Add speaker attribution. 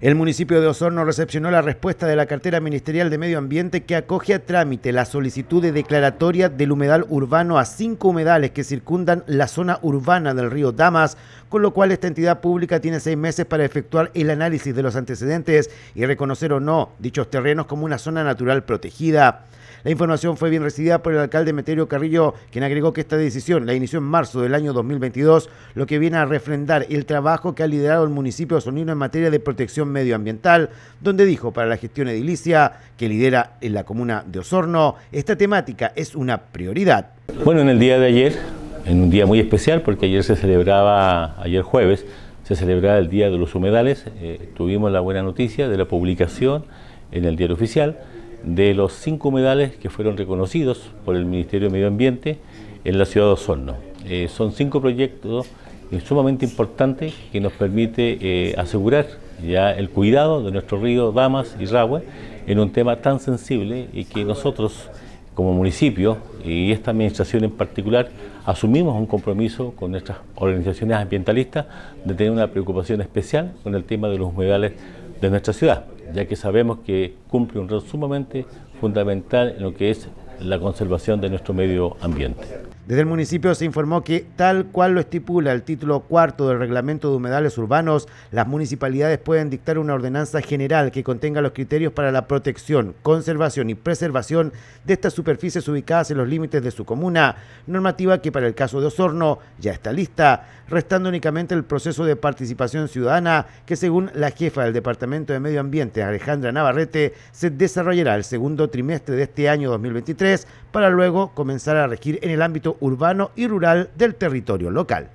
Speaker 1: El municipio de Osorno recepcionó la respuesta de la cartera ministerial de Medio Ambiente que acoge a trámite la solicitud de declaratoria del humedal urbano a cinco humedales que circundan la zona urbana del río Damas, con lo cual esta entidad pública tiene seis meses para efectuar el análisis de los antecedentes y reconocer o no dichos terrenos como una zona natural protegida. La información fue bien recibida por el alcalde Meterio Carrillo, quien agregó que esta decisión la inició en marzo del año 2022, lo que viene a refrendar el trabajo que ha liderado el municipio de Osorno en materia de protección Medioambiental, donde dijo para la gestión edilicia que lidera en la comuna de Osorno, esta temática es una prioridad.
Speaker 2: Bueno, en el día de ayer, en un día muy especial, porque ayer se celebraba, ayer jueves, se celebraba el Día de los Humedales, eh, tuvimos la buena noticia de la publicación en el diario oficial de los cinco humedales que fueron reconocidos por el Ministerio de Medio Ambiente en la ciudad de Osorno. Eh, son cinco proyectos eh, sumamente importantes que nos permite asegurar ya el cuidado de nuestro río Damas y Ragüe en un tema tan sensible y que nosotros como municipio y esta administración en particular asumimos un compromiso con nuestras organizaciones ambientalistas de tener una preocupación especial con el tema de los humedales de nuestra ciudad, ya que sabemos que cumple un rol sumamente fundamental en lo que es la conservación de nuestro medio ambiente.
Speaker 1: Desde el municipio se informó que, tal cual lo estipula el título cuarto del reglamento de humedales urbanos, las municipalidades pueden dictar una ordenanza general que contenga los criterios para la protección, conservación y preservación de estas superficies ubicadas en los límites de su comuna, normativa que para el caso de Osorno ya está lista, restando únicamente el proceso de participación ciudadana que según la jefa del Departamento de Medio Ambiente, Alejandra Navarrete, se desarrollará el segundo trimestre de este año 2023 para luego comenzar a regir en el ámbito urbano y rural del territorio local.